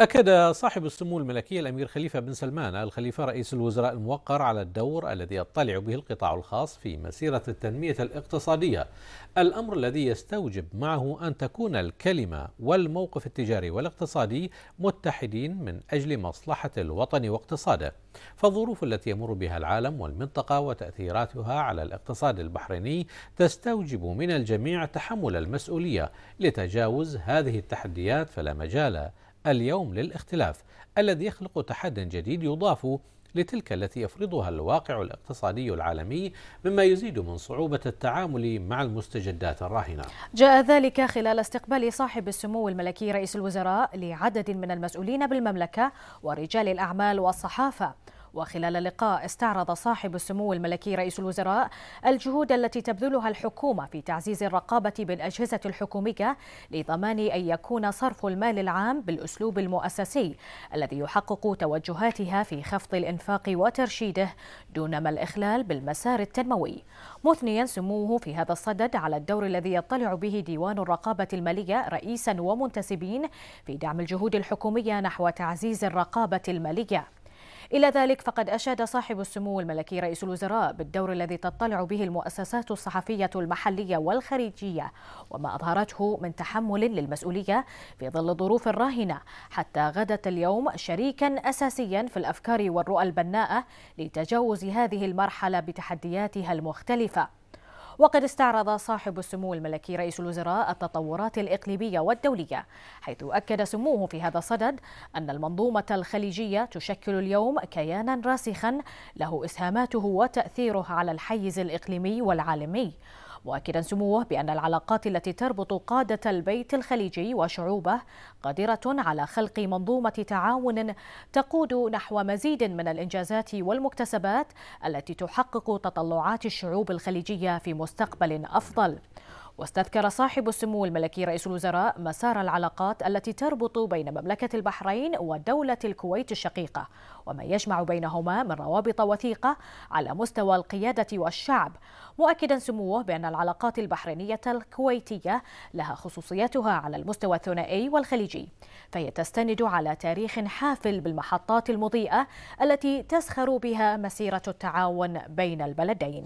أكد صاحب السمو الملكي الأمير خليفة بن سلمان الخليفة رئيس الوزراء الموقر على الدور الذي يطلع به القطاع الخاص في مسيرة التنمية الاقتصادية الأمر الذي يستوجب معه أن تكون الكلمة والموقف التجاري والاقتصادي متحدين من أجل مصلحة الوطن واقتصاده فالظروف التي يمر بها العالم والمنطقة وتأثيراتها على الاقتصاد البحريني تستوجب من الجميع تحمل المسؤولية لتجاوز هذه التحديات فلا مجال اليوم للاختلاف الذي يخلق تحد جديد يضاف لتلك التي يفرضها الواقع الاقتصادي العالمي مما يزيد من صعوبة التعامل مع المستجدات الراهنة جاء ذلك خلال استقبال صاحب السمو الملكي رئيس الوزراء لعدد من المسؤولين بالمملكة ورجال الأعمال والصحافة وخلال اللقاء استعرض صاحب السمو الملكي رئيس الوزراء الجهود التي تبذلها الحكومة في تعزيز الرقابة بالأجهزة الحكومية لضمان أن يكون صرف المال العام بالأسلوب المؤسسي الذي يحقق توجهاتها في خفض الإنفاق وترشيده دونما الإخلال بالمسار التنموي مثنيا سموه في هذا الصدد على الدور الذي يطلع به ديوان الرقابة المالية رئيسا ومنتسبين في دعم الجهود الحكومية نحو تعزيز الرقابة المالية إلى ذلك فقد أشاد صاحب السمو الملكي رئيس الوزراء بالدور الذي تطلع به المؤسسات الصحفية المحلية والخارجية وما أظهرته من تحمل للمسؤولية في ظل الظروف الراهنة حتى غدت اليوم شريكا أساسيا في الأفكار والرؤى البناءة لتجاوز هذه المرحلة بتحدياتها المختلفة وقد استعرض صاحب السمو الملكي رئيس الوزراء التطورات الإقليمية والدولية حيث أكد سموه في هذا الصدد أن المنظومة الخليجية تشكل اليوم كيانا راسخا له إسهاماته وتأثيره على الحيز الإقليمي والعالمي مؤكدا سموه بأن العلاقات التي تربط قادة البيت الخليجي وشعوبه قادرة على خلق منظومة تعاون تقود نحو مزيد من الإنجازات والمكتسبات التي تحقق تطلعات الشعوب الخليجية في مستقبل أفضل واستذكر صاحب السمو الملكي رئيس الوزراء مسار العلاقات التي تربط بين مملكة البحرين ودولة الكويت الشقيقة وما يجمع بينهما من روابط وثيقة على مستوى القيادة والشعب مؤكدا سموه بأن العلاقات البحرينية الكويتية لها خصوصيتها على المستوى الثنائي والخليجي فهي تستند على تاريخ حافل بالمحطات المضيئة التي تسخر بها مسيرة التعاون بين البلدين